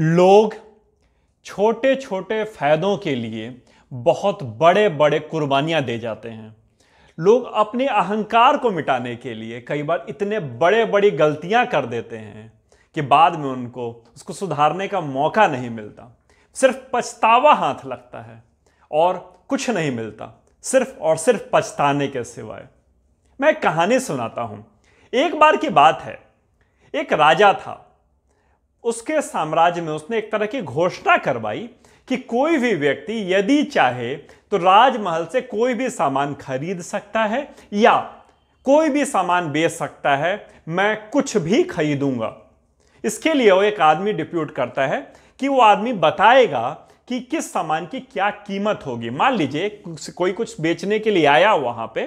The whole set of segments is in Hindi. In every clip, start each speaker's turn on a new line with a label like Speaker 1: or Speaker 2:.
Speaker 1: लोग छोटे छोटे फ़ायदों के लिए बहुत बड़े बड़े कुर्बानियां दे जाते हैं लोग अपने अहंकार को मिटाने के लिए कई बार इतने बड़े बड़ी गलतियां कर देते हैं कि बाद में उनको उसको सुधारने का मौका नहीं मिलता सिर्फ पछतावा हाथ लगता है और कुछ नहीं मिलता सिर्फ और सिर्फ पछताने के सिवाय मैं कहानी सुनाता हूँ एक बार की बात है एक राजा था उसके साम्राज्य में उसने एक तरह की घोषणा करवाई कि कोई भी व्यक्ति यदि चाहे तो राजमहल से कोई भी सामान खरीद सकता है या कोई भी सामान बेच सकता है मैं कुछ भी खरीदूंगा इसके लिए वो एक आदमी डिप्यूट करता है कि वो आदमी बताएगा कि किस सामान की क्या कीमत होगी मान लीजिए कोई कुछ बेचने के लिए आया वहां पे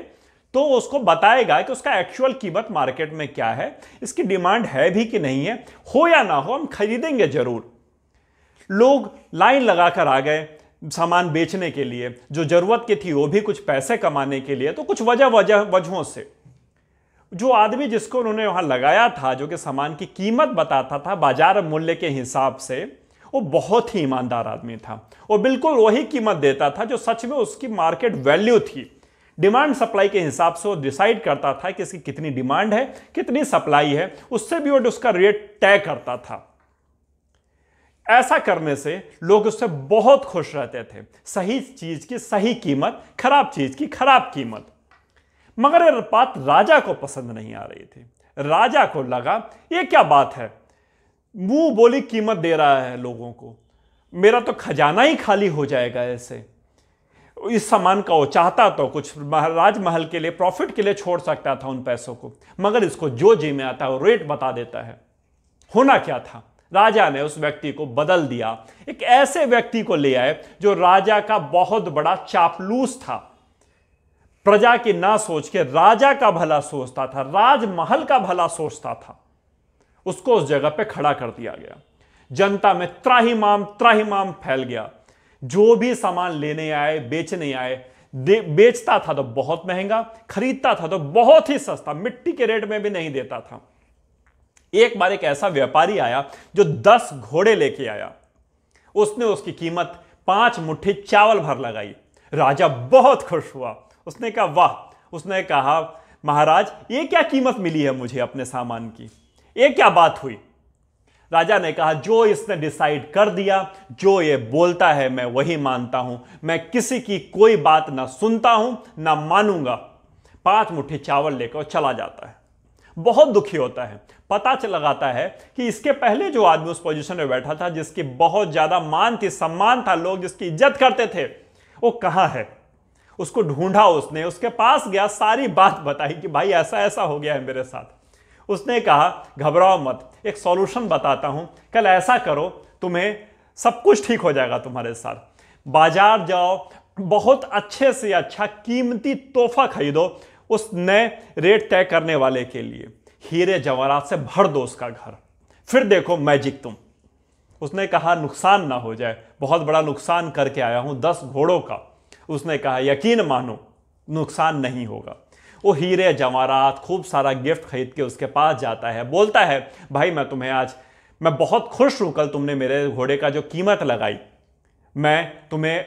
Speaker 1: तो उसको बताएगा कि उसका एक्चुअल कीमत मार्केट में क्या है इसकी डिमांड है भी कि नहीं है हो या ना हो हम खरीदेंगे जरूर लोग लाइन लगाकर आ गए सामान बेचने के लिए जो जरूरत की थी वो भी कुछ पैसे कमाने के लिए तो कुछ वजह वजह वजहों से जो आदमी जिसको उन्होंने वहां लगाया था जो कि सामान की कीमत बताता था बाजार मूल्य के हिसाब से वो बहुत ही ईमानदार आदमी था वो बिल्कुल वही कीमत देता था जो सच में उसकी मार्केट वैल्यू थी डिमांड सप्लाई के हिसाब से वो डिसाइड करता था कि इसकी कितनी डिमांड है कितनी सप्लाई है उससे भी वो उसका रेट तय करता था ऐसा करने से लोग उससे बहुत खुश रहते थे सही चीज की सही कीमत खराब चीज की खराब कीमत मगर ये बात राजा को पसंद नहीं आ रही थी राजा को लगा ये क्या बात है मुंह बोली कीमत दे रहा है लोगों को मेरा तो खजाना ही खाली हो जाएगा ऐसे इस सामान का वो चाहता तो कुछ महाराज महल के लिए प्रॉफिट के लिए छोड़ सकता था उन पैसों को मगर इसको जो जी में आता है वो रेट बता देता है होना क्या था राजा ने उस व्यक्ति को बदल दिया एक ऐसे व्यक्ति को ले आए जो राजा का बहुत बड़ा चापलूस था प्रजा की ना सोच के राजा का भला सोचता था राजमहल का भला सोचता था उसको उस जगह पे खड़ा कर दिया गया जनता में त्राहीमाम त्राहीमाम फैल गया जो भी सामान लेने आए बेचने आए बेचता था तो बहुत महंगा खरीदता था तो बहुत ही सस्ता मिट्टी के रेट में भी नहीं देता था एक बार एक ऐसा व्यापारी आया जो दस घोड़े लेके आया उसने उसकी कीमत पांच मुट्ठी चावल भर लगाई राजा बहुत खुश हुआ उसने कहा वाह उसने कहा महाराज ये क्या कीमत मिली है मुझे अपने सामान की ये क्या बात हुई राजा ने कहा जो इसने डिसाइड कर दिया जो ये बोलता है मैं वही मानता हूं मैं किसी की कोई बात ना सुनता हूं ना मानूंगा पांच मुट्ठी चावल लेकर चला जाता है बहुत दुखी होता है पता चल लगाता है कि इसके पहले जो आदमी उस पोजीशन में बैठा था जिसकी बहुत ज्यादा मान थी सम्मान था लोग जिसकी इज्जत करते थे वो कहाँ है उसको ढूंढा उसने उसके पास गया सारी बात बताई कि भाई ऐसा ऐसा हो गया है मेरे साथ उसने कहा घबराओ मत एक सॉल्यूशन बताता हूँ कल ऐसा करो तुम्हें सब कुछ ठीक हो जाएगा तुम्हारे साथ बाजार जाओ बहुत अच्छे से अच्छा कीमती तोहफा खरीदो उस नए रेट तय करने वाले के लिए हीरे जवाहरात से भर दो उसका घर फिर देखो मैजिक तुम उसने कहा नुकसान ना हो जाए बहुत बड़ा नुकसान करके आया हूं दस घोड़ों का उसने कहा यकीन मानो नुकसान नहीं होगा वो हीरे जवारात खूब सारा गिफ्ट खरीद के उसके पास जाता है बोलता है भाई मैं तुम्हें आज मैं बहुत खुश हूँ कल तुमने मेरे घोड़े का जो कीमत लगाई मैं तुम्हें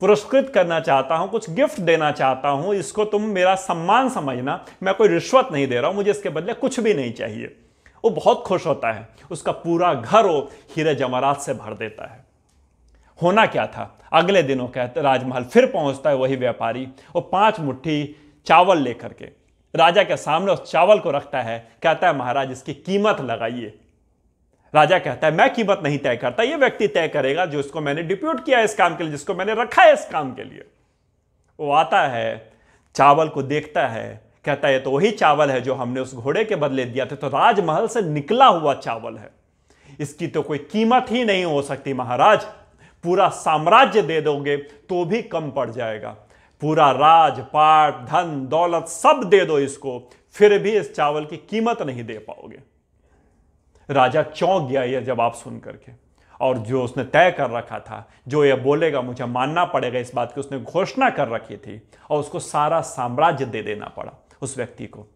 Speaker 1: पुरस्कृत करना चाहता हूँ कुछ गिफ्ट देना चाहता हूँ इसको तुम मेरा सम्मान समझना मैं कोई रिश्वत नहीं दे रहा हूँ मुझे इसके बदले कुछ भी नहीं चाहिए वो बहुत खुश होता है उसका पूरा घर वो हीरे जमारात से भर देता है होना क्या था अगले दिनों कहते राजमहल फिर पहुंचता है वही व्यापारी वो पांच मुट्ठी चावल लेकर के राजा के सामने उस चावल को रखता है कहता है महाराज इसकी कीमत लगाइए राजा कहता है मैं कीमत नहीं तय करता यह व्यक्ति तय करेगा जो इसको मैंने डिप्यूट किया इस काम के लिए जिसको मैंने रखा है इस काम के लिए वो आता है चावल को देखता है कहता है तो वही चावल है जो हमने उस घोड़े के बदले दिया था तो राजमहल से निकला हुआ चावल है इसकी तो कोई कीमत ही नहीं हो सकती महाराज पूरा साम्राज्य दे दोगे तो भी कम पड़ जाएगा पूरा राज पाट धन दौलत सब दे दो इसको फिर भी इस चावल की कीमत नहीं दे पाओगे राजा चौंक गया यह जवाब सुन करके और जो उसने तय कर रखा था जो यह बोलेगा मुझे मानना पड़ेगा इस बात की उसने घोषणा कर रखी थी और उसको सारा साम्राज्य दे देना पड़ा उस व्यक्ति को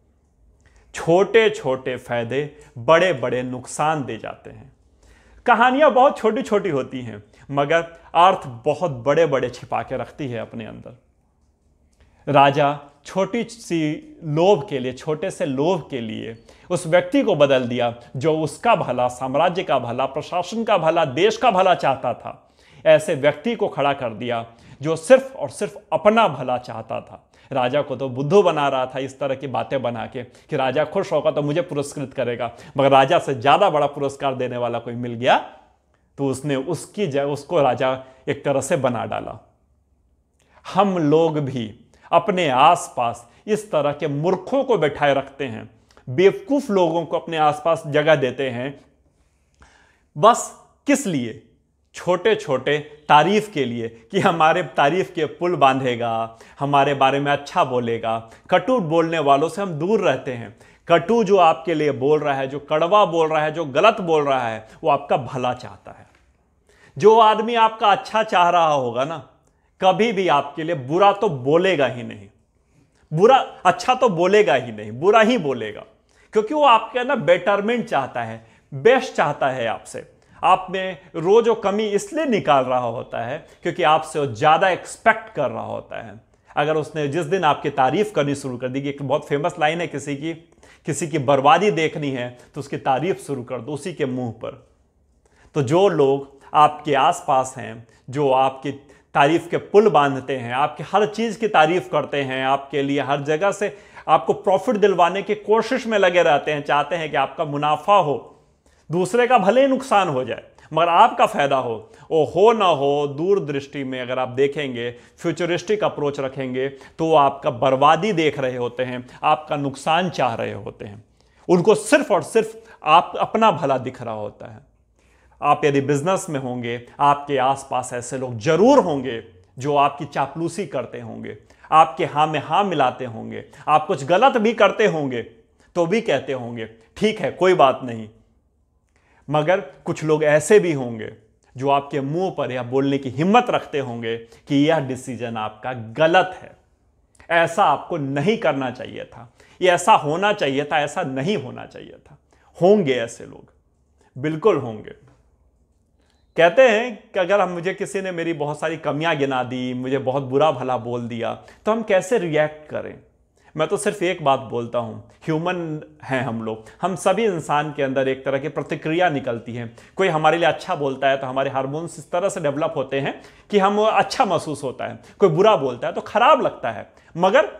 Speaker 1: छोटे छोटे फायदे बड़े बड़े नुकसान दे जाते हैं कहानियां बहुत छोटी छोटी होती हैं मगर अर्थ बहुत बड़े बड़े छिपा के रखती है अपने अंदर राजा छोटी सी लोभ के लिए छोटे से लोभ के लिए उस व्यक्ति को बदल दिया जो उसका भला साम्राज्य का भला प्रशासन का भला देश का भला चाहता था ऐसे व्यक्ति को खड़ा कर दिया जो सिर्फ और सिर्फ अपना भला चाहता था राजा को तो बुद्धू बना रहा था इस तरह की बातें बना के कि राजा खुश होगा तो मुझे पुरस्कृत करेगा मगर राजा से ज़्यादा बड़ा पुरस्कार देने वाला कोई मिल गया तो उसने उसकी जगह उसको राजा एक तरह से बना डाला हम लोग भी अपने आसपास इस तरह के मूर्खों को बैठाए रखते हैं बेवकूफ लोगों को अपने आसपास जगह देते हैं बस किस लिए छोटे छोटे तारीफ के लिए कि हमारे तारीफ के पुल बांधेगा हमारे बारे में अच्छा बोलेगा कटु बोलने वालों से हम दूर रहते हैं कटु जो आपके लिए बोल रहा है जो कड़वा बोल रहा है जो गलत बोल रहा है वो आपका भला चाहता है जो आदमी आपका अच्छा चाह रहा होगा ना कभी भी आपके लिए बुरा तो बोलेगा ही नहीं बुरा अच्छा तो बोलेगा ही नहीं बुरा ही बोलेगा क्योंकि वो आपके अंदर बेटरमेंट चाहता है बेस्ट चाहता है आपसे आप में रोज वो कमी इसलिए निकाल रहा होता है क्योंकि आपसे वो ज़्यादा एक्सपेक्ट कर रहा होता है अगर उसने जिस दिन आपकी तारीफ करनी शुरू कर दी एक बहुत फेमस लाइन है किसी की किसी की बर्बादी देखनी है तो उसकी तारीफ शुरू कर दो उसी के मुंह पर तो जो लोग आपके आसपास हैं जो आपकी तारीफ़ के पुल बांधते हैं आपकी हर चीज़ की तारीफ़ करते हैं आपके लिए हर जगह से आपको प्रॉफिट दिलवाने की कोशिश में लगे रहते हैं चाहते हैं कि आपका मुनाफा हो दूसरे का भले ही नुकसान हो जाए मगर आपका फायदा हो वो हो ना हो दूरदृष्टि में अगर आप देखेंगे फ्यूचरिस्टिक अप्रोच रखेंगे तो वो आपका बर्बादी देख रहे होते हैं आपका नुकसान चाह रहे होते हैं उनको सिर्फ और सिर्फ आप अपना भला दिख रहा होता है आप यदि बिजनेस में होंगे आपके आसपास ऐसे लोग जरूर होंगे जो आपकी चापलूसी करते होंगे आपके हाँ में हाँ मिलाते होंगे आप कुछ गलत भी करते होंगे तो भी कहते होंगे ठीक है कोई बात नहीं मगर कुछ लोग ऐसे भी होंगे जो आपके मुंह पर यह बोलने की हिम्मत रखते होंगे कि यह डिसीजन आपका गलत है ऐसा आपको नहीं करना चाहिए था यह ऐसा होना चाहिए था ऐसा नहीं होना चाहिए था होंगे ऐसे लोग बिल्कुल होंगे कहते हैं कि अगर हम मुझे किसी ने मेरी बहुत सारी कमियां गिना दी मुझे बहुत बुरा भला बोल दिया तो हम कैसे रिएक्ट करें मैं तो सिर्फ एक बात बोलता हूँ ह्यूमन हैं हम लोग हम सभी इंसान के अंदर एक तरह की प्रतिक्रिया निकलती है कोई हमारे लिए अच्छा बोलता है तो हमारे हार्मोन्स इस तरह से डेवलप होते हैं कि हम अच्छा महसूस होता है कोई बुरा बोलता है तो खराब लगता है मगर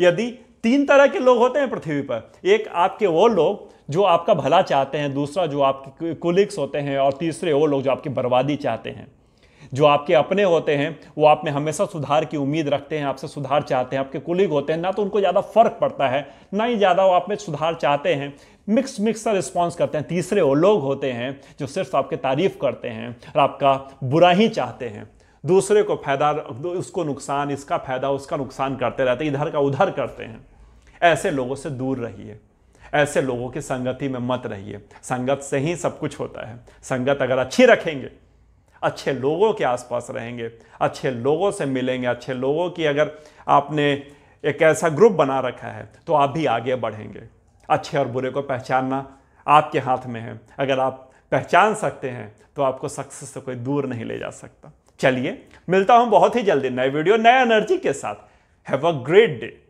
Speaker 1: यदि तीन तरह के लोग होते हैं पृथ्वी पर एक आपके वो लोग जो आपका भला चाहते हैं दूसरा जो आपके कुलिक्स होते हैं और तीसरे वो लोग जो आपकी बर्बादी चाहते हैं जो आपके अपने होते हैं वो आप में हमेशा सुधार की उम्मीद रखते हैं आपसे सुधार चाहते हैं आपके कुलीग होते हैं ना तो उनको ज़्यादा फर्क पड़ता है ना ही ज़्यादा वो आप में सुधार चाहते हैं मिक्स मिक्स सा रिस्पॉन्स करते हैं तीसरे वो लोग होते हैं जो सिर्फ आपकी तारीफ करते हैं और आपका बुरा ही चाहते हैं दूसरे को फायदा उसको नुकसान इसका फायदा उसका नुकसान करते रहते हैं इधर का उधर करते हैं ऐसे लोगों से दूर रहिए ऐसे लोगों की संगति में मत रहिए संगत से ही सब कुछ होता है संगत अगर अच्छी रखेंगे अच्छे लोगों के आसपास रहेंगे अच्छे लोगों से मिलेंगे अच्छे लोगों की अगर आपने एक ऐसा ग्रुप बना रखा है तो आप भी आगे बढ़ेंगे अच्छे और बुरे को पहचानना आपके हाथ में है अगर आप पहचान सकते हैं तो आपको सक्सेस से कोई दूर नहीं ले जा सकता चलिए मिलता हूं बहुत ही जल्दी नए वीडियो नए एनर्जी के साथ हैव अ ग्रेट डे